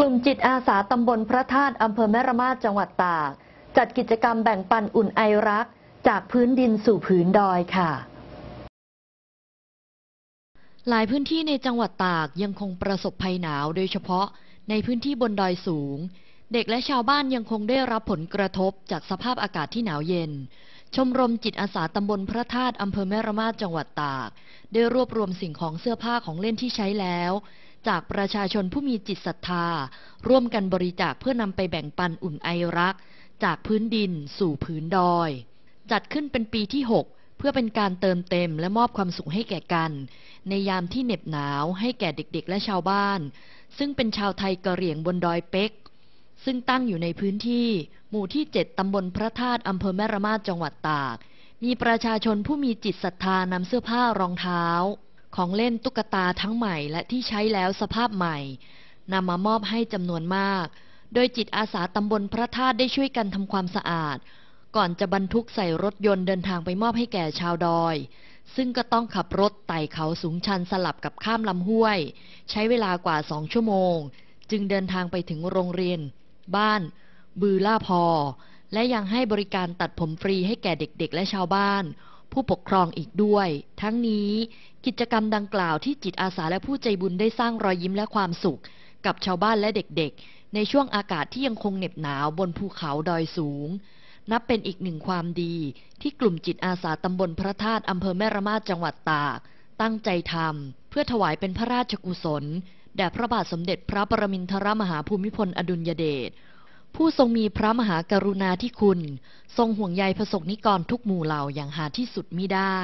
ลุ่มจิตอาสาตำบลพระธาตุอำเภอแม่ระมาดจังหวัดตาก จัดกิจกรรมแบ่งปันอุ่นไอรัก จากพื้นดินสู่ผืนดอยค่ะ หลายพื้นที่ในจังหวัดตากยังคงประสบภัยหนาวโดยเฉพาะในพื้นที่บนดอยสูง เด็กและชาวบ้านยังคงได้รับผลกระทบจากสภาพอากาศที่หนาวเย็น ชมรมจิตอาสาตำบลพระธาตุอำเภอแม่ระมาดจังหวัดตากได้รวบรวมสิ่งของเสื้อผ้าของเล่นที่ใช้แล้วจากประชาชนผู้มีจิตศรัทธาร่วมกันบริจาคเพื่อนำไปแบ่งปันอุ่นไอรัก จากพื้นดินสู่พื้นดอย จัดขึ้นเป็นปีที่ 6 เพื่อเป็นการเติมเต็มและมอบความสุขให้แก่กัน ในยามที่เหน็บหนาว ให้แก่เด็กๆและชาวบ้าน ซึ่งเป็นชาวไทยกะเหรี่ยงบนดอยเป็กซึ่งตั้งอยู่ในพื้นที่ หมู่ที่ 7ตำบลพระธาตุอำเภอแม่ระมาดจังหวัดตาก มีประชาชนผู้มีจิตศรัทธานำเสื้อผ้ารองเท้าของเล่นตุ๊กตาทั้งใหม่และที่ใช้แล้วสภาพใหม่นำมามอบให้จำนวนมาก โดยจิตอาสาตำบลพระธาตุได้ช่วยกันทำความสะอาด ก่อนจะบรรทุกใส่รถยนต์เดินทางไปมอบให้แก่ชาวดอย ซึ่งก็ต้องขับรถไต่เขาสูงชันสลับกับข้ามลำห้วย ใช้เวลากว่าสองชั่วโมง จึงเดินทางไปถึงโรงเรียน บ้าน บือล่าพอ และยังให้บริการตัดผมฟรีให้แก่เด็กๆ และชาวบ้านผู้ปกครองอีกด้วย ทั้งนี้กิจกรรมดังกล่าวที่จิตอาสาและผู้ใจบุญได้สร้างรอยยิ้มและความสุข กับชาวบ้านและเด็กๆ ในช่วงอากาศที่ยังคงเหน็บหนาวบนภูเขาดอยสูง นับเป็นอีกหนึ่งความดีที่กลุ่มจิตอาสาตำบลพระธาตุอำเภอแม่ระมาดจังหวัดตากตั้งใจทำเพื่อถวายเป็นพระราชกุศลแด่พระบาทสมเด็จพระประมินทรมหาภูมิพลอดุลยเดชผู้ทรงมีพระมหากรุณาธิคุณ ทรงห่วงใยพระสงนิกรทุกหมู่เหล่าอย่างหาที่สุดมิได้